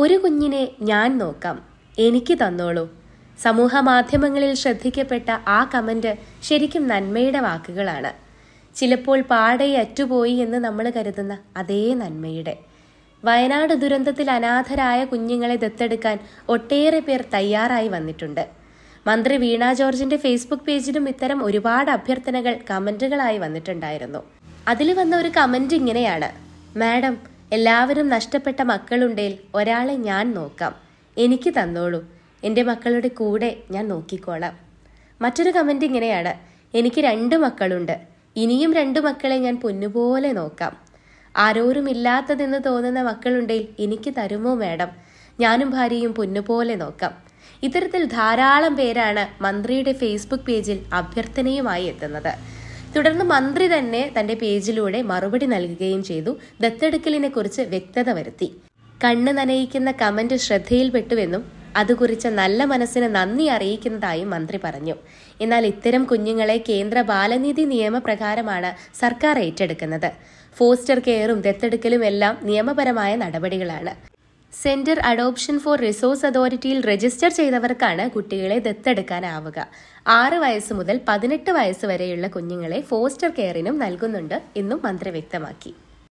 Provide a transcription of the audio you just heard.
ഒരു കുഞ്ഞിനെ ഞാൻ നോക്കാം എനിക്ക് തന്നോളൂ സമൂഹ മാധ്യമങ്ങളിൽ ശ്രദ്ധിക്കപ്പെട്ട ആ കമന്റ് ശരിക്കും നന്മയുടെ വാക്കുകളാണ് ചിലപ്പോൾ പാടെ അറ്റുപോയി എന്ന് നമ്മൾ കരുതുന്ന അതേ നന്മയുടെ വയനാട് ദുരന്തത്തിൽ അനാഥരായ കുഞ്ഞുങ്ങളെ ദത്തെടുക്കാൻ ഒട്ടേറെ പേർ തയ്യാറായി വന്നിട്ടുണ്ട് മന്ത്രി വീണ ജോർജിന്റെ ഫേസ്ബുക്ക് പേജിലും ഇത്തരം ഒരുപാട് അഭ്യർത്ഥനകൾ കമന്റുകളായി വന്നിട്ടുണ്ടായിരുന്നു അതിൽ വന്ന ഒരു കമന്റ് ഇങ്ങനെയാണ് മാഡം എല്ലാവരും നഷ്ടപ്പെട്ട മക്കളുണ്ടേൽ ഒരാളെ ഞാൻ നോക്കാം എനിക്ക് തന്നോളൂ എൻ്റെ മക്കളുടെ കൂടെ ഞാൻ നോക്കിക്കോളാം മറ്റൊരു കമൻ്റ് ഇങ്ങനെയാണ് എനിക്ക് രണ്ട് മക്കളുണ്ട് ഇനിയും രണ്ട് മക്കളെ ഞാൻ പൊന്നുപോലെ നോക്കാം ആരോരും ഇല്ലാത്തതെന്ന് തോന്നുന്ന മക്കളുണ്ടെങ്കിൽ എനിക്ക് തരുമോ മാഡം ഞാനും ഭാര്യയും പൊന്നുപോലെ നോക്കാം ഇത്തരത്തിൽ ധാരാളം പേരാണ് മന്ത്രിയുടെ ഫേസ്ബുക്ക് പേജിൽ അഭ്യർത്ഥനയുമായി എത്തുന്നത് തുടർന്ന് മന്ത്രി തന്നെ തന്റെ പേജിലൂടെ മറുപടി നൽകുകയും ചെയ്തു ദത്തെടുക്കലിനെ കുറിച്ച് വ്യക്തത വരുത്തി കണ്ണ് നനയിക്കുന്ന കമന്റ് ശ്രദ്ധയിൽപ്പെട്ടുവെന്നും അതുകുറിച്ച് നല്ല മനസ്സിന് നന്ദി അറിയിക്കുന്നതായും മന്ത്രി പറഞ്ഞു എന്നാൽ ഇത്തരം കുഞ്ഞുങ്ങളെ കേന്ദ്ര ബാലനീതി നിയമപ്രകാരമാണ് സർക്കാർ ഏറ്റെടുക്കുന്നത് ഫോസ്റ്റർ കെയറും ദത്തെടുക്കലും എല്ലാം നിയമപരമായ നടപടികളാണ് സെൻറ്റർ അഡോപ്ഷൻ ഫോർ റിസോഴ്സ് അതോറിറ്റിയിൽ രജിസ്റ്റർ ചെയ്തവർക്കാണ് കുട്ടികളെ ദത്തെടുക്കാനാവുക ആറ് വയസ്സ് മുതൽ പതിനെട്ട് വയസ്സ് വരെയുള്ള കുഞ്ഞുങ്ങളെ ഫോസ്റ്റർ കെയറിനും നൽകുന്നുണ്ട് എന്നും മന്ത്രി വ്യക്തമാക്കി